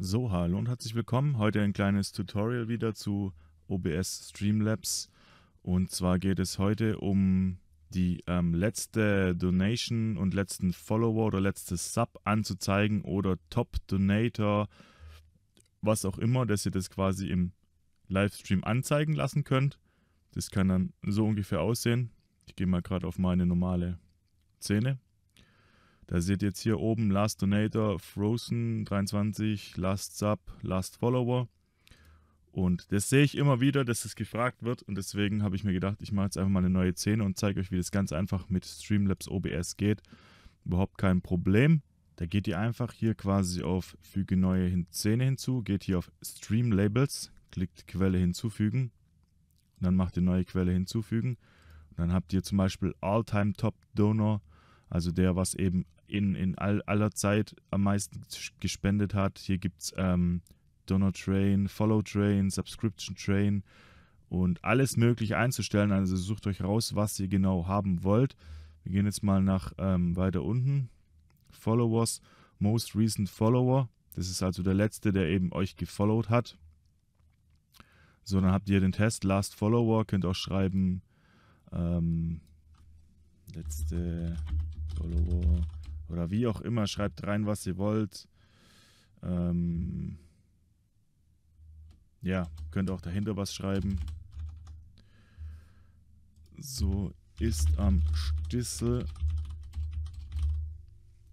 So, hallo und herzlich willkommen. Heute ein kleines Tutorial wieder zu OBS Streamlabs. Und zwar geht es heute um die ähm, letzte Donation und letzten Follower oder letztes Sub anzuzeigen oder Top Donator, was auch immer, dass ihr das quasi im Livestream anzeigen lassen könnt. Das kann dann so ungefähr aussehen. Ich gehe mal gerade auf meine normale Szene. Da seht ihr jetzt hier oben Last Donator, Frozen 23, Last Sub, Last Follower. Und das sehe ich immer wieder, dass es gefragt wird. Und deswegen habe ich mir gedacht, ich mache jetzt einfach mal eine neue Szene und zeige euch, wie das ganz einfach mit Streamlabs OBS geht. Überhaupt kein Problem. Da geht ihr einfach hier quasi auf Füge neue Szene hinzu, geht hier auf Stream Labels, klickt Quelle hinzufügen. dann macht ihr neue Quelle hinzufügen. Und dann habt ihr zum Beispiel All-Time Top Donor, also der, was eben in, in all, aller Zeit am meisten gespendet hat. Hier gibt es ähm, Donor Train, Follow Train, Subscription Train und alles Mögliche einzustellen. Also sucht euch raus, was ihr genau haben wollt. Wir gehen jetzt mal nach ähm, weiter unten. Followers, Most Recent Follower. Das ist also der letzte, der eben euch gefollowt hat. So, dann habt ihr den Test Last Follower. Könnt auch schreiben ähm, letzte Follower oder wie auch immer. Schreibt rein, was ihr wollt. Ähm ja, könnt auch dahinter was schreiben. So ist am Stissel.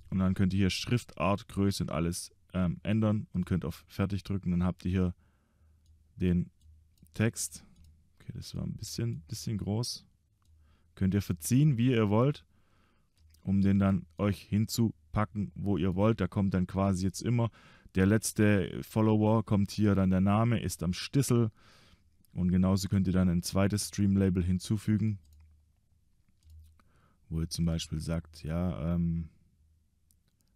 Und dann könnt ihr hier Schriftart, Größe und alles ähm, ändern und könnt auf Fertig drücken. Dann habt ihr hier den Text. Okay, das war ein bisschen, bisschen groß. Könnt ihr verziehen, wie ihr wollt um den dann euch hinzupacken, wo ihr wollt. Da kommt dann quasi jetzt immer der letzte Follower, kommt hier dann der Name, ist am Stissel. Und genauso könnt ihr dann ein zweites Stream-Label hinzufügen, wo ihr zum Beispiel sagt, ja, ähm,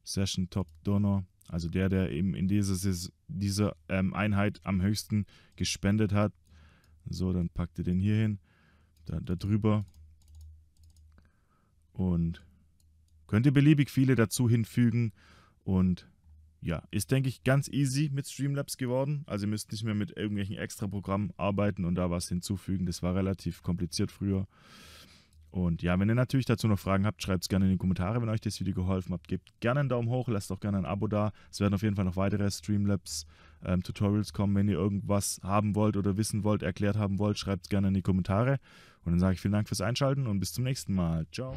Session Top Donor, also der, der eben in dieser, dieser ähm, Einheit am höchsten gespendet hat. So, dann packt ihr den hier hin, da, da drüber. Und Könnt ihr beliebig viele dazu hinfügen und ja, ist, denke ich, ganz easy mit Streamlabs geworden. Also ihr müsst nicht mehr mit irgendwelchen extra Programmen arbeiten und da was hinzufügen. Das war relativ kompliziert früher. Und ja, wenn ihr natürlich dazu noch Fragen habt, schreibt es gerne in die Kommentare, wenn euch das Video geholfen hat. Gebt gerne einen Daumen hoch, lasst auch gerne ein Abo da. Es werden auf jeden Fall noch weitere Streamlabs-Tutorials ähm, kommen. Wenn ihr irgendwas haben wollt oder wissen wollt, erklärt haben wollt, schreibt es gerne in die Kommentare. Und dann sage ich vielen Dank fürs Einschalten und bis zum nächsten Mal. Ciao.